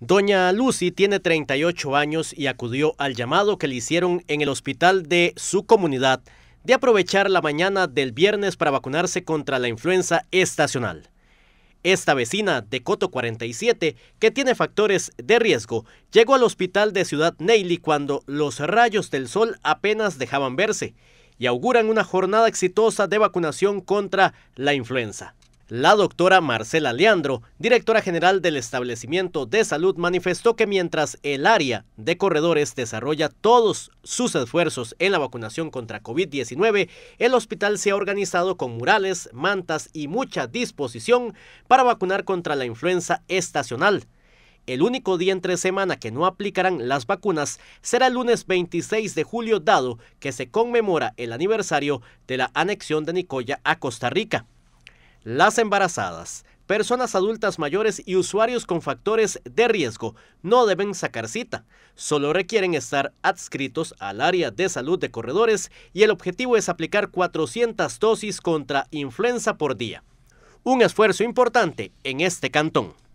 Doña Lucy tiene 38 años y acudió al llamado que le hicieron en el hospital de su comunidad de aprovechar la mañana del viernes para vacunarse contra la influenza estacional. Esta vecina de Coto 47, que tiene factores de riesgo, llegó al hospital de Ciudad Neily cuando los rayos del sol apenas dejaban verse y auguran una jornada exitosa de vacunación contra la influenza. La doctora Marcela Leandro, directora general del establecimiento de salud, manifestó que mientras el área de corredores desarrolla todos sus esfuerzos en la vacunación contra COVID-19, el hospital se ha organizado con murales, mantas y mucha disposición para vacunar contra la influenza estacional. El único día entre semana que no aplicarán las vacunas será el lunes 26 de julio, dado que se conmemora el aniversario de la anexión de Nicoya a Costa Rica. Las embarazadas, personas adultas mayores y usuarios con factores de riesgo no deben sacar cita, solo requieren estar adscritos al área de salud de corredores y el objetivo es aplicar 400 dosis contra influenza por día. Un esfuerzo importante en este cantón.